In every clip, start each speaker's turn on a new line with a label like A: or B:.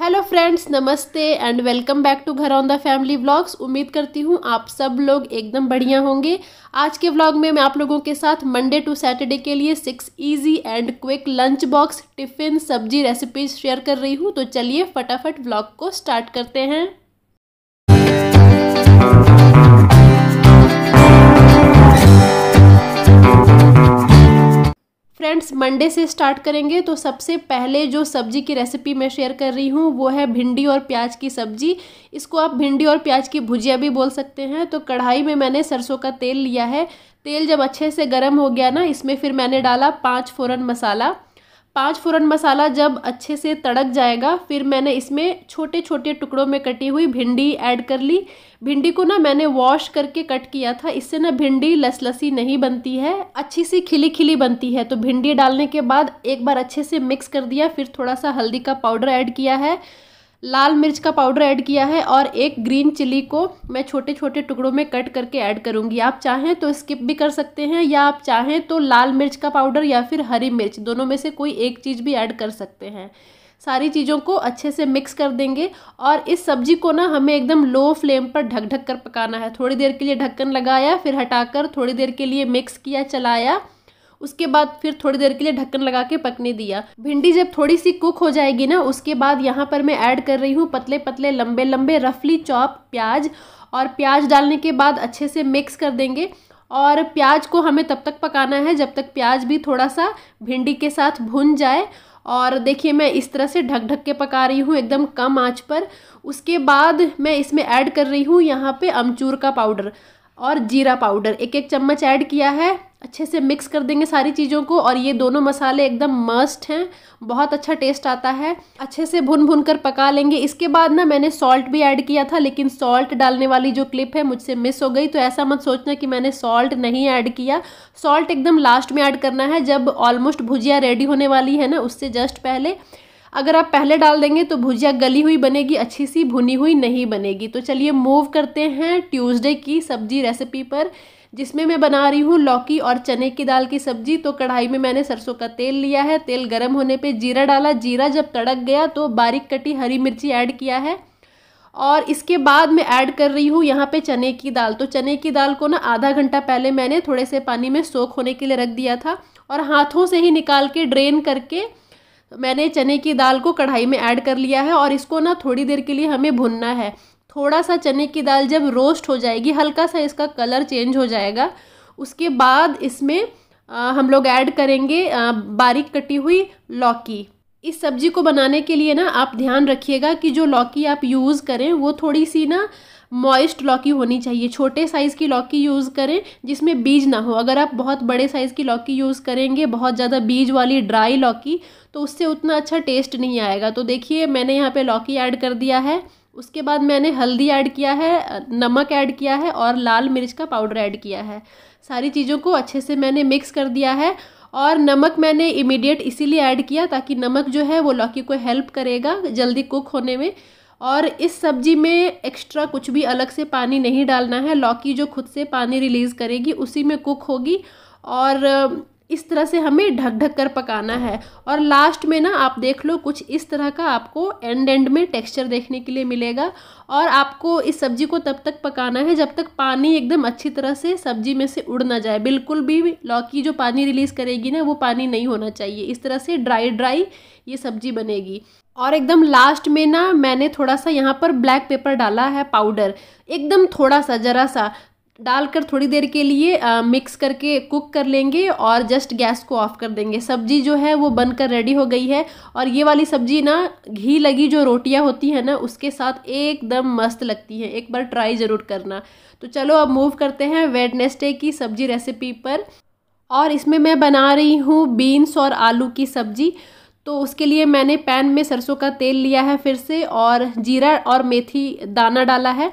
A: hello friends नमस्ते and welcome back to घर on the family vlogs उम्मीद करती हूँ आप सब लोग एकदम बढ़िया होंगे आज के व्लॉग में मैं आप लोगों के साथ मंडे टू सैटरडे के लिए six easy and quick lunch box tiffin सब्जी रेसिपीज शेयर कर रही हूँ तो चलिए फटाफट व्लॉग को स्टार्ट करते हैं फ्रेंड्स मंडे से स्टार्ट करेंगे तो सबसे पहले जो सब्जी की रेसिपी मैं शेयर कर रही हूँ वो है भिंडी और प्याज की सब्जी इसको आप भिंडी और प्याज की भुजिया भी बोल सकते हैं तो कढ़ाई में मैंने सरसों का तेल लिया है तेल जब अच्छे से गर्म हो गया ना इसमें फिर मैंने डाला पाँच फोरन मसाला पाँच फ़ोरन मसाला जब अच्छे से तड़क जाएगा फिर मैंने इसमें छोटे छोटे टुकड़ों में कटी हुई भिंडी ऐड कर ली भिंडी को ना मैंने वॉश करके कट किया था इससे ना भिंडी लसलसी नहीं बनती है अच्छी सी खिली खिली बनती है तो भिंडी डालने के बाद एक बार अच्छे से मिक्स कर दिया फिर थोड़ा सा हल्दी का पाउडर ऐड किया है लाल मिर्च का पाउडर ऐड किया है और एक ग्रीन चिली को मैं छोटे छोटे टुकड़ों में कट करके ऐड करूँगी आप चाहें तो स्किप भी कर सकते हैं या आप चाहें तो लाल मिर्च का पाउडर या फिर हरी मिर्च दोनों में से कोई एक चीज़ भी ऐड कर सकते हैं सारी चीज़ों को अच्छे से मिक्स कर देंगे और इस सब्जी को ना हमें एकदम लो फ्लेम पर ढक ढक कर पकाना है थोड़ी देर के लिए ढक्कन लगाया फिर हटाकर थोड़ी देर के लिए मिक्स किया चलाया उसके बाद फिर थोड़ी देर के लिए ढक्कन लगा के पकने दिया भिंडी जब थोड़ी सी कुक हो जाएगी ना उसके बाद यहाँ पर मैं ऐड कर रही हूँ पतले पतले लंबे लंबे रफली चॉप प्याज और प्याज डालने के बाद अच्छे से मिक्स कर देंगे और प्याज को हमें तब तक पकाना है जब तक प्याज भी थोड़ा सा भिंडी के साथ भुन जाए और देखिए मैं इस तरह से ढक ढक के पका रही हूँ एकदम कम आंच पर उसके बाद मैं इसमें ऐड कर रही हूँ यहाँ पे अमचूर का पाउडर और जीरा पाउडर एक एक चम्मच ऐड किया है अच्छे से मिक्स कर देंगे सारी चीज़ों को और ये दोनों मसाले एकदम मस्ट हैं बहुत अच्छा टेस्ट आता है अच्छे से भुन भुन कर पका लेंगे इसके बाद ना मैंने सॉल्ट भी ऐड किया था लेकिन सॉल्ट डालने वाली जो क्लिप है मुझसे मिस हो गई तो ऐसा मत सोचना कि मैंने सॉल्ट नहीं ऐड किया सॉल्ट एकदम लास्ट में ऐड करना है जब ऑलमोस्ट भुजिया रेडी होने वाली है ना उससे जस्ट पहले अगर आप पहले डाल देंगे तो भुजिया गली हुई बनेगी अच्छी सी भुनी हुई नहीं बनेगी तो चलिए मूव करते हैं ट्यूसडे की सब्जी रेसिपी पर जिसमें मैं बना रही हूँ लौकी और चने की दाल की सब्जी तो कढ़ाई में मैंने सरसों का तेल लिया है तेल गर्म होने पे जीरा डाला जीरा जब तड़क गया तो बारीक कटी हरी मिर्ची ऐड किया है और इसके बाद मैं ऐड कर रही हूँ यहाँ पे चने की दाल तो चने की दाल को ना आधा घंटा पहले मैंने थोड़े से पानी में सोख होने के लिए रख दिया था और हाथों से ही निकाल के ड्रेन करके मैंने चने की दाल को कढ़ाई में ऐड कर लिया है और इसको ना थोड़ी देर के लिए हमें भुनना है थोड़ा सा चने की दाल जब रोस्ट हो जाएगी हल्का सा इसका कलर चेंज हो जाएगा उसके बाद इसमें आ, हम लोग ऐड करेंगे आ, बारीक कटी हुई लौकी इस सब्जी को बनाने के लिए ना आप ध्यान रखिएगा कि जो लौकी आप यूज़ करें वो थोड़ी सी ना मॉइस्ट लौकी होनी चाहिए छोटे साइज़ की लौकी यूज़ करें जिसमें बीज ना हो अगर आप बहुत बड़े साइज़ की लौकी यूज़ करेंगे बहुत ज़्यादा बीज वाली ड्राई लौकी तो उससे उतना अच्छा टेस्ट नहीं आएगा तो देखिए मैंने यहाँ पर लौकी ऐड कर दिया है उसके बाद मैंने हल्दी ऐड किया है नमक ऐड किया है और लाल मिर्च का पाउडर ऐड किया है सारी चीज़ों को अच्छे से मैंने मिक्स कर दिया है और नमक मैंने इमीडिएट इसीलिए ऐड किया ताकि नमक जो है वो लौकी को हेल्प करेगा जल्दी कुक होने में और इस सब्जी में एक्स्ट्रा कुछ भी अलग से पानी नहीं डालना है लौकी जो खुद से पानी रिलीज़ करेगी उसी में कुक होगी और इस तरह से हमें ढक ढक कर पकाना है और लास्ट में ना आप देख लो कुछ इस तरह का आपको एंड एंड में टेक्सचर देखने के लिए मिलेगा और आपको इस सब्जी को तब तक पकाना है जब तक पानी एकदम अच्छी तरह से सब्जी में से उड़ ना जाए बिल्कुल भी लौकी जो पानी रिलीज़ करेगी ना वो पानी नहीं होना चाहिए इस तरह से ड्राई ड्राई ये सब्जी बनेगी और एकदम लास्ट में ना मैंने थोड़ा सा यहाँ पर ब्लैक पेपर डाला है पाउडर एकदम थोड़ा सा ज़रा सा डालकर थोड़ी देर के लिए आ, मिक्स करके कुक कर लेंगे और जस्ट गैस को ऑफ कर देंगे सब्जी जो है वो बनकर रेडी हो गई है और ये वाली सब्जी ना घी लगी जो रोटियां होती है ना उसके साथ एकदम मस्त लगती है एक बार ट्राई ज़रूर करना तो चलो अब मूव करते हैं वेडनेसडे की सब्जी रेसिपी पर और इसमें मैं बना रही हूँ बीन्स और आलू की सब्जी तो उसके लिए मैंने पैन में सरसों का तेल लिया है फिर से और जीरा और मेथी दाना डाला है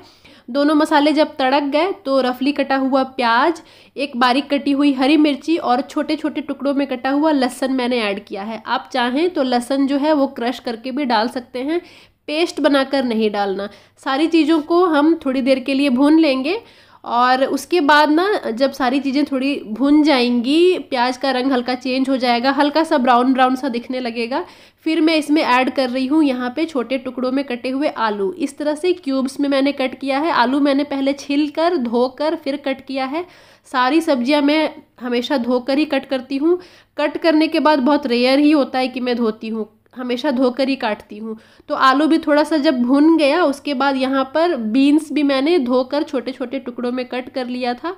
A: दोनों मसाले जब तड़क गए तो रफली कटा हुआ प्याज एक बारीक कटी हुई हरी मिर्ची और छोटे छोटे टुकड़ों में कटा हुआ लहसन मैंने ऐड किया है आप चाहें तो लहसन जो है वो क्रश करके भी डाल सकते हैं पेस्ट बनाकर नहीं डालना सारी चीज़ों को हम थोड़ी देर के लिए भून लेंगे और उसके बाद ना जब सारी चीज़ें थोड़ी भुन जाएंगी प्याज का रंग हल्का चेंज हो जाएगा हल्का सा ब्राउन ब्राउन सा दिखने लगेगा फिर मैं इसमें ऐड कर रही हूँ यहाँ पे छोटे टुकड़ों में कटे हुए आलू इस तरह से क्यूब्स में मैंने कट किया है आलू मैंने पहले छिल कर धोकर फिर कट किया है सारी सब्जियाँ मैं हमेशा धोकर ही कट करती हूँ कट करने के बाद बहुत रेयर ही होता है कि मैं धोती हूँ हमेशा धोकर ही काटती हूँ तो आलू भी थोड़ा सा जब भुन गया उसके बाद यहाँ पर बीन्स भी मैंने धोकर छोटे छोटे टुकड़ों में कट कर लिया था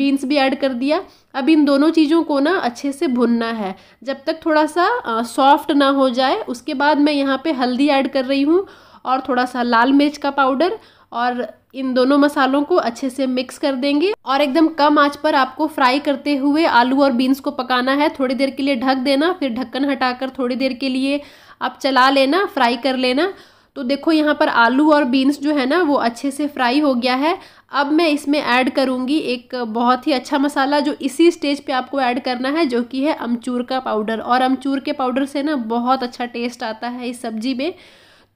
A: बीन्स भी ऐड कर दिया अब इन दोनों चीज़ों को ना अच्छे से भुनना है जब तक थोड़ा सा सॉफ्ट ना हो जाए उसके बाद मैं यहाँ पे हल्दी ऐड कर रही हूँ और थोड़ा सा लाल मिर्च का पाउडर और इन दोनों मसालों को अच्छे से मिक्स कर देंगे और एकदम कम आंच पर आपको फ्राई करते हुए आलू और बीन्स को पकाना है थोड़ी देर के लिए ढक देना फिर ढक्कन हटाकर थोड़ी देर के लिए आप चला लेना फ्राई कर लेना तो देखो यहाँ पर आलू और बीन्स जो है ना वो अच्छे से फ्राई हो गया है अब मैं इसमें ऐड करूँगी एक बहुत ही अच्छा मसाला जो इसी स्टेज पे आपको ऐड करना है जो कि है अमचूर का पाउडर और अमचूर के पाउडर से ना बहुत अच्छा टेस्ट आता है इस सब्जी में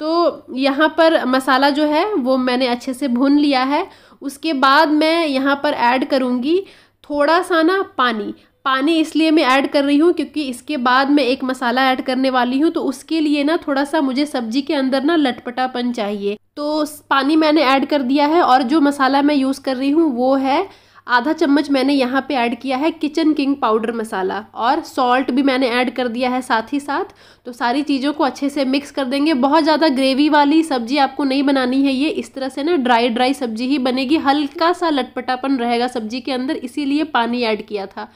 A: तो यहाँ पर मसाला जो है वो मैंने अच्छे से भून लिया है उसके बाद मैं यहाँ पर ऐड करूँगी थोड़ा सा ना पानी पानी इसलिए मैं ऐड कर रही हूँ क्योंकि इसके बाद मैं एक मसाला ऐड करने वाली हूँ तो उसके लिए ना थोड़ा सा मुझे सब्जी के अंदर ना लटपटापन चाहिए तो पानी मैंने ऐड कर दिया है और जो मसाला मैं यूज़ कर रही हूँ वो है आधा चम्मच मैंने यहाँ पे ऐड किया है किचन किंग पाउडर मसाला और सॉल्ट भी मैंने ऐड कर दिया है साथ ही साथ तो सारी चीज़ों को अच्छे से मिक्स कर देंगे बहुत ज़्यादा ग्रेवी वाली सब्जी आपको नहीं बनानी है ये इस तरह से ना ड्राई ड्राई सब्जी ही बनेगी हल्का सा लटपटापन रहेगा सब्जी के अंदर इसीलिए पानी ऐड किया था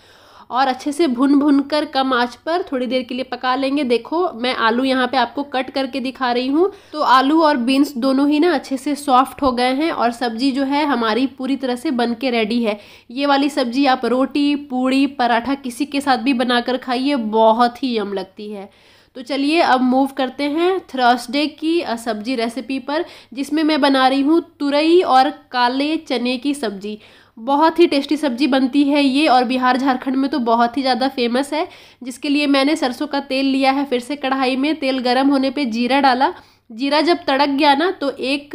A: और अच्छे से भुन भुन कर कम आंच पर थोड़ी देर के लिए पका लेंगे देखो मैं आलू यहाँ पे आपको कट करके दिखा रही हूँ तो आलू और बीन्स दोनों ही ना अच्छे से सॉफ्ट हो गए हैं और सब्जी जो है हमारी पूरी तरह से बन के रेडी है ये वाली सब्जी आप रोटी पूड़ी पराठा किसी के साथ भी बनाकर खाइए बहुत ही यम लगती है तो चलिए अब मूव करते हैं थर्सडे की सब्जी रेसिपी पर जिसमें मैं बना रही हूँ तुरई और काले चने की सब्जी बहुत ही टेस्टी सब्जी बनती है ये और बिहार झारखंड में तो बहुत ही ज़्यादा फेमस है जिसके लिए मैंने सरसों का तेल लिया है फिर से कढ़ाई में तेल गर्म होने पर जीरा डाला जीरा जब तड़क गया ना तो एक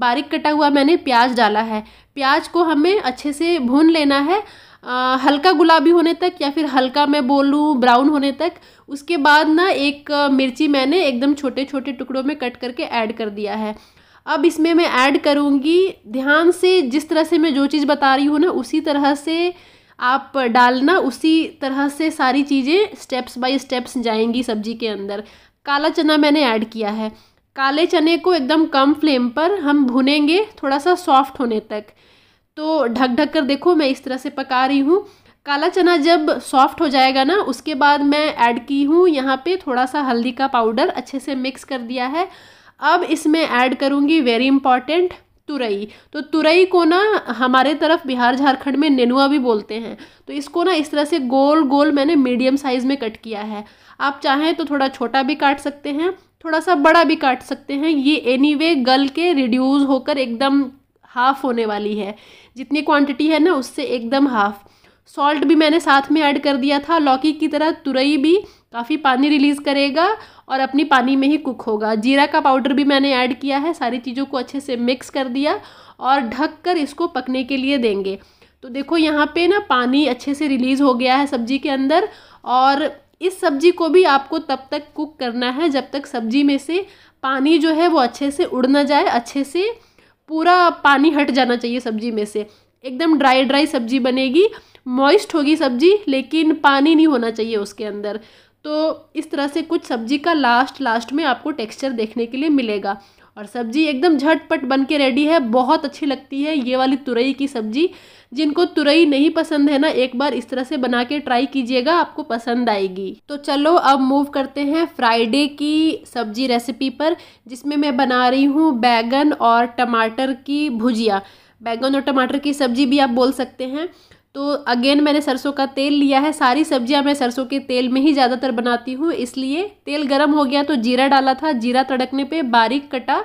A: बारीक कटा हुआ मैंने प्याज डाला है प्याज को हमें अच्छे से भून लेना है आ, हल्का गुलाबी होने तक या फिर हल्का मैं बोलूँ ब्राउन होने तक उसके बाद ना एक मिर्ची मैंने एकदम छोटे छोटे टुकड़ों में कट करके ऐड कर दिया है अब इसमें मैं ऐड करूँगी ध्यान से जिस तरह से मैं जो चीज़ बता रही हूँ ना उसी तरह से आप डालना उसी तरह से सारी चीज़ें स्टेप्स बाय स्टेप्स जाएंगी सब्जी के अंदर काला चना मैंने ऐड किया है काले चने को एकदम कम फ्लेम पर हम भुनेंगे थोड़ा सा सॉफ्ट होने तक तो ढक ढक कर देखो मैं इस तरह से पका रही हूँ काला चना जब सॉफ्ट हो जाएगा ना उसके बाद मैं ऐड की हूँ यहाँ पे थोड़ा सा हल्दी का पाउडर अच्छे से मिक्स कर दिया है अब इसमें ऐड करूँगी वेरी इंपॉर्टेंट तुरई तो तुरई को ना हमारे तरफ बिहार झारखंड में नेनुआ भी बोलते हैं तो इसको ना इस तरह से गोल गोल मैंने मीडियम साइज़ में कट किया है आप चाहें तो थोड़ा छोटा भी काट सकते हैं थोड़ा सा बड़ा भी काट सकते हैं ये एनी वे गल के रिड्यूज़ होकर एकदम हाफ़ होने वाली है जितनी क्वांटिटी है ना उससे एकदम हाफ़ सॉल्ट भी मैंने साथ में ऐड कर दिया था लौकी की तरह तुरई भी काफ़ी पानी रिलीज़ करेगा और अपनी पानी में ही कुक होगा जीरा का पाउडर भी मैंने ऐड किया है सारी चीज़ों को अच्छे से मिक्स कर दिया और ढक कर इसको पकने के लिए देंगे तो देखो यहाँ पे ना पानी अच्छे से रिलीज़ हो गया है सब्जी के अंदर और इस सब्जी को भी आपको तब तक कुक करना है जब तक सब्जी में से पानी जो है वो अच्छे से उड़ ना जाए अच्छे से पूरा पानी हट जाना चाहिए सब्जी में से एकदम ड्राई ड्राई सब्जी बनेगी मॉइस्ट होगी सब्जी लेकिन पानी नहीं होना चाहिए उसके अंदर तो इस तरह से कुछ सब्जी का लास्ट लास्ट में आपको टेक्सचर देखने के लिए मिलेगा और सब्जी एकदम झटपट बन के रेडी है बहुत अच्छी लगती है ये वाली तुरई की सब्जी जिनको तुरई नहीं पसंद है ना एक बार इस तरह से बना के ट्राई कीजिएगा आपको पसंद आएगी तो चलो अब मूव करते हैं फ्राइडे की सब्जी रेसिपी पर जिसमें मैं बना रही हूँ बैगन और टमाटर की भुजिया बैगन और टमाटर की सब्जी भी आप बोल सकते हैं तो अगेन मैंने सरसों का तेल लिया है सारी सब्जियां मैं सरसों के तेल में ही ज़्यादातर बनाती हूँ इसलिए तेल गर्म हो गया तो जीरा डाला था जीरा तड़कने पे बारीक कटा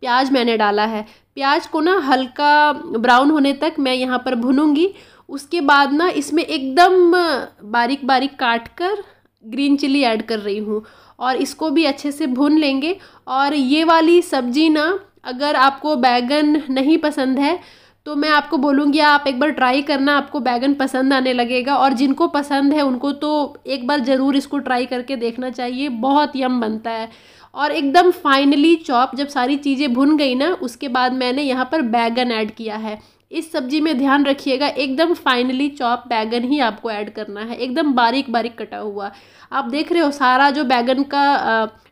A: प्याज मैंने डाला है प्याज को ना हल्का ब्राउन होने तक मैं यहाँ पर भुनूंगी उसके बाद ना इसमें एकदम बारीक बारीक काट कर ग्रीन चिली ऐड कर रही हूँ और इसको भी अच्छे से भून लेंगे और ये वाली सब्जी ना अगर आपको बैगन नहीं पसंद है तो मैं आपको बोलूँगी आप एक बार ट्राई करना आपको बैगन पसंद आने लगेगा और जिनको पसंद है उनको तो एक बार ज़रूर इसको ट्राई करके देखना चाहिए बहुत यम बनता है और एकदम फाइनली चॉप जब सारी चीज़ें भुन गई ना उसके बाद मैंने यहाँ पर बैगन ऐड किया है इस सब्जी में ध्यान रखिएगा एकदम फाइनली चॉप बैगन ही आपको ऐड करना है एकदम बारीक बारीक कटा हुआ आप देख रहे हो सारा जो बैगन का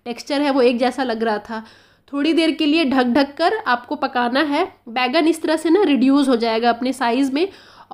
A: टेक्सचर है वो एक जैसा लग रहा था थोड़ी देर के लिए ढक ढक कर आपको पकाना है बैगन इस तरह से ना रिड्यूस हो जाएगा अपने साइज़ में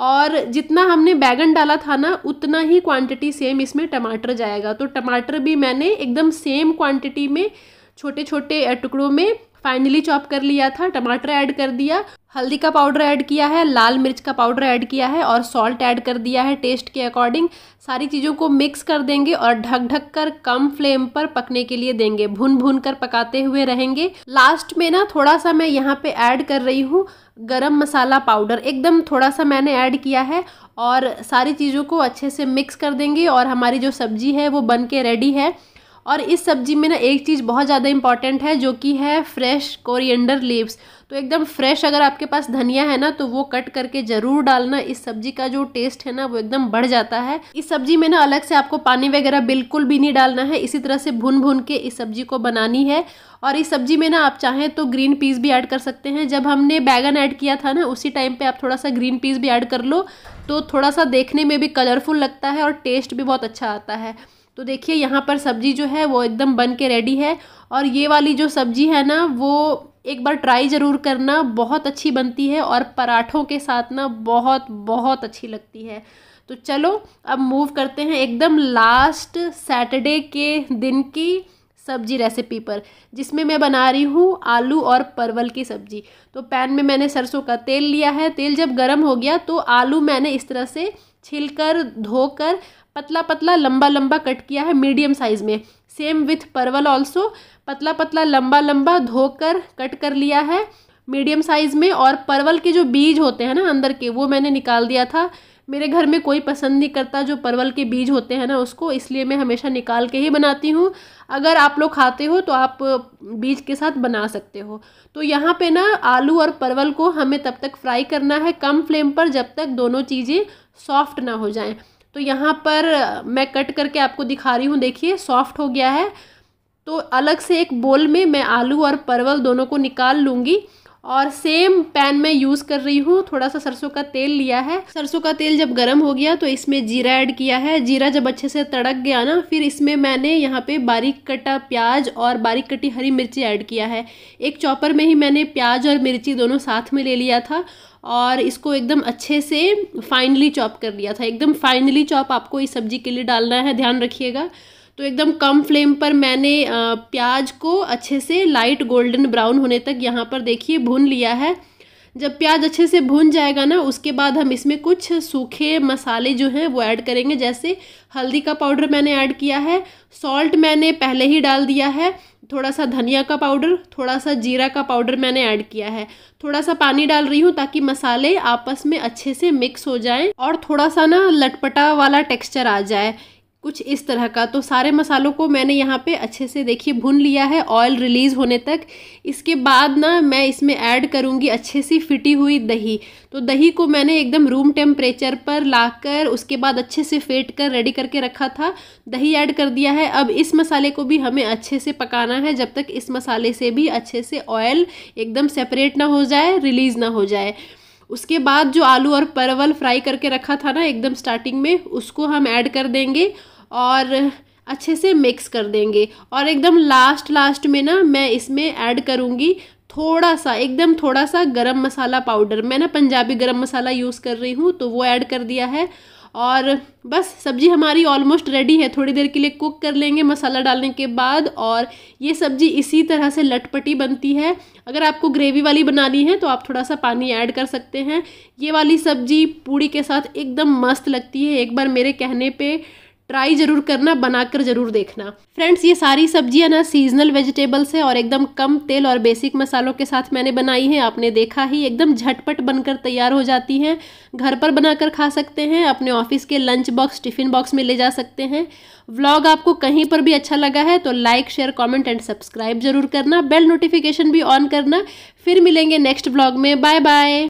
A: और जितना हमने बैगन डाला था ना उतना ही क्वांटिटी सेम इसमें टमाटर जाएगा तो टमाटर भी मैंने एकदम सेम क्वांटिटी में छोटे छोटे टुकड़ों में फाइनली चॉप कर लिया था टमाटर ऐड कर दिया हल्दी का पाउडर ऐड किया है लाल मिर्च का पाउडर ऐड किया है और सॉल्ट ऐड कर दिया है टेस्ट के अकॉर्डिंग सारी चीज़ों को मिक्स कर देंगे और ढक ढक कर कम फ्लेम पर पकने के लिए देंगे भून भून कर पकाते हुए रहेंगे लास्ट में ना थोड़ा सा मैं यहाँ पे ऐड कर रही हूँ गरम मसाला पाउडर एकदम थोड़ा सा मैंने ऐड किया है और सारी चीज़ों को अच्छे से मिक्स कर देंगे और हमारी जो सब्जी है वो बन के रेडी है और इस सब्जी में ना एक चीज़ बहुत ज़्यादा इंपॉर्टेंट है जो कि है फ्रेश कोरिएंडर लीव्स तो एकदम फ्रेश अगर आपके पास धनिया है ना तो वो कट करके ज़रूर डालना इस सब्जी का जो टेस्ट है ना वो एकदम बढ़ जाता है इस सब्जी में ना अलग से आपको पानी वगैरह बिल्कुल भी नहीं डालना है इसी तरह से भुन भुन के इस सब्जी को बनानी है और इस सब्जी में ना आप चाहें तो ग्रीन पीस भी ऐड कर सकते हैं जब हमने बैगन ऐड किया था ना उसी टाइम पे आप थोड़ा सा ग्रीन पीस भी ऐड कर लो तो थोड़ा सा देखने में भी कलरफुल लगता है और टेस्ट भी बहुत अच्छा आता है तो देखिए यहाँ पर सब्जी जो है वो एकदम बन के रेडी है और ये वाली जो सब्जी है ना वो एक बार ट्राई ज़रूर करना बहुत अच्छी बनती है और पराठों के साथ ना बहुत बहुत अच्छी लगती है तो चलो अब मूव करते हैं एकदम लास्ट सैटरडे के दिन की सब्जी रेसिपी पर जिसमें मैं बना रही हूँ आलू और परवल की सब्जी तो पैन में मैंने सरसों का तेल लिया है तेल जब गर्म हो गया तो आलू मैंने इस तरह से छिलकर धोकर पतला पतला लंबा लंबा कट किया है मीडियम साइज़ में सेम विथ परवल ऑल्सो पतला पतला लंबा लंबा धोकर कट कर लिया है मीडियम साइज़ में और परवल के जो बीज होते हैं ना अंदर के वो मैंने निकाल दिया था मेरे घर में कोई पसंद नहीं करता जो परवल के बीज होते हैं ना उसको इसलिए मैं हमेशा निकाल के ही बनाती हूँ अगर आप लोग खाते हो तो आप बीज के साथ बना सकते हो तो यहाँ पे ना आलू और परवल को हमें तब तक फ्राई करना है कम फ्लेम पर जब तक दोनों चीज़ें सॉफ्ट ना हो जाएं तो यहाँ पर मैं कट करके आपको दिखा रही हूँ देखिए सॉफ्ट हो गया है तो अलग से एक बोल में मैं आलू और परवल दोनों को निकाल लूँगी और सेम पैन में यूज़ कर रही हूँ थोड़ा सा सरसों का तेल लिया है सरसों का तेल जब गर्म हो गया तो इसमें जीरा ऐड किया है जीरा जब अच्छे से तड़क गया ना फिर इसमें मैंने यहाँ पे बारीक कटा प्याज और बारीक कटी हरी मिर्ची ऐड किया है एक चॉपर में ही मैंने प्याज और मिर्ची दोनों साथ में ले लिया था और इसको एकदम अच्छे से फाइनली चॉप कर लिया था एकदम फाइनली चॉप आपको इस सब्जी के लिए डालना है ध्यान रखिएगा तो एकदम कम फ्लेम पर मैंने प्याज को अच्छे से लाइट गोल्डन ब्राउन होने तक यहाँ पर देखिए भून लिया है जब प्याज अच्छे से भून जाएगा ना उसके बाद हम इसमें कुछ सूखे मसाले जो हैं वो ऐड करेंगे जैसे हल्दी का पाउडर मैंने ऐड किया है सॉल्ट मैंने पहले ही डाल दिया है थोड़ा सा धनिया का पाउडर थोड़ा सा जीरा का पाउडर मैंने ऐड किया है थोड़ा सा पानी डाल रही हूँ ताकि मसाले आपस में अच्छे से मिक्स हो जाएं और थोड़ा सा ना लटपटा वाला टेक्सचर आ जाए कुछ इस तरह का तो सारे मसालों को मैंने यहाँ पे अच्छे से देखिए भुन लिया है ऑयल रिलीज़ होने तक इसके बाद ना मैं इसमें ऐड करूँगी अच्छे सी फिटी हुई दही तो दही को मैंने एकदम रूम टेम्परेचर पर लाकर उसके बाद अच्छे से फेट कर रेडी करके रखा था दही ऐड कर दिया है अब इस मसाले को भी हमें अच्छे से पकाना है जब तक इस मसाले से भी अच्छे से ऑयल एकदम सेपरेट ना हो जाए रिलीज़ ना हो जाए उसके बाद जो आलू और परवल फ्राई करके रखा था ना एकदम स्टार्टिंग में उसको हम ऐड कर देंगे और अच्छे से मिक्स कर देंगे और एकदम लास्ट लास्ट में ना मैं इसमें ऐड करूँगी थोड़ा सा एकदम थोड़ा सा गरम मसाला पाउडर मैं ना पंजाबी गरम मसाला यूज़ कर रही हूँ तो वो ऐड कर दिया है और बस सब्ज़ी हमारी ऑलमोस्ट रेडी है थोड़ी देर के लिए कुक कर लेंगे मसाला डालने के बाद और ये सब्ज़ी इसी तरह से लटपटी बनती है अगर आपको ग्रेवी वाली बनानी है तो आप थोड़ा सा पानी ऐड कर सकते हैं ये वाली सब्ज़ी पूड़ी के साथ एकदम मस्त लगती है एक बार मेरे कहने पर ट्राई जरूर करना बनाकर जरूर देखना फ्रेंड्स ये सारी सब्जियां ना सीजनल वेजिटेबल्स है और एकदम कम तेल और बेसिक मसालों के साथ मैंने बनाई है आपने देखा ही एकदम झटपट बनकर तैयार हो जाती हैं घर पर बनाकर खा सकते हैं अपने ऑफिस के लंच बॉक्स टिफिन बॉक्स में ले जा सकते हैं व्लॉग आपको कहीं पर भी अच्छा लगा है तो like share comment and subscribe जरूर करना बेल नोटिफिकेशन भी ऑन करना फिर मिलेंगे नेक्स्ट ब्लॉग में बाय बाय